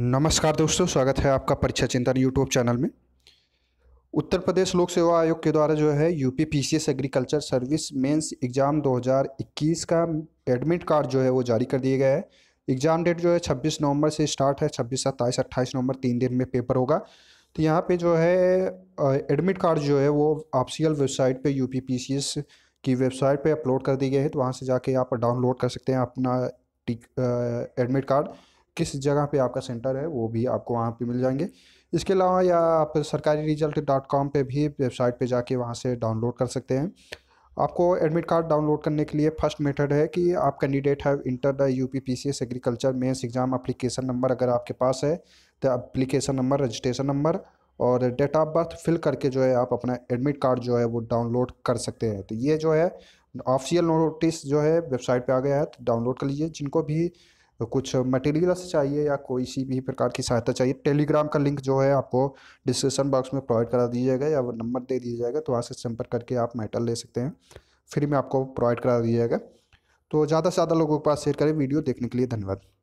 नमस्कार दोस्तों स्वागत है आपका परीक्षा चिंतन यूट्यूब चैनल में उत्तर प्रदेश लोक सेवा आयोग के द्वारा जो है UP PCS agriculture service mains exam 2021 का एडमिट कार्ड जो है वो जारी कर दिया गया है एग्ज़ाम डेट जो है 26 नवंबर से स्टार्ट है 26, सत्ताईस अट्ठाईस नवंबर तीन दिन में पेपर होगा तो यहाँ पर जो है एडमिट कार्ड जो है वो ऑफिशियल वेबसाइट पर यू की वेबसाइट पर अपलोड कर दी गई है तो वहाँ से जाके आप डाउनलोड कर सकते हैं अपना एडमिट कार्ड किस जगह पे आपका सेंटर है वो भी आपको वहाँ पे मिल जाएंगे इसके अलावा या आप सरकारी रिजल्ट डॉट कॉम पर भी वेबसाइट पे जाके वहाँ से डाउनलोड कर सकते हैं आपको एडमिट कार्ड डाउनलोड करने के लिए फर्स्ट मेथड है कि आप candidate have enter the U P P C S agriculture mains exam application number अगर आपके पास है तो अप्लीकेशन नंबर रजिस्ट्रेशन नंबर और डेट ऑफ बर्थ फिल करके जो है आप अपना एडमिट कार्ड जो है वो डाउनलोड कर सकते हैं तो ये जो है ऑफिशियल नोटिस जो है वेबसाइट पे आ गया है तो डाउनलोड कर लीजिए जिनको भी कुछ मटेरियल्स चाहिए या कोई सी भी प्रकार की सहायता चाहिए टेलीग्राम का लिंक जो है आपको डिस्क्रिप्शन बॉक्स में प्रोवाइड करा दिया जाएगा या वो नंबर दे दिया जाएगा तो वहाँ से संपर्क करके आप मेटल ले सकते हैं फ्री में आपको प्रोवाइड करा दिया जाएगा तो ज़्यादा से ज़्यादा लोगों के पास शेयर करें वीडियो देखने के लिए धन्यवाद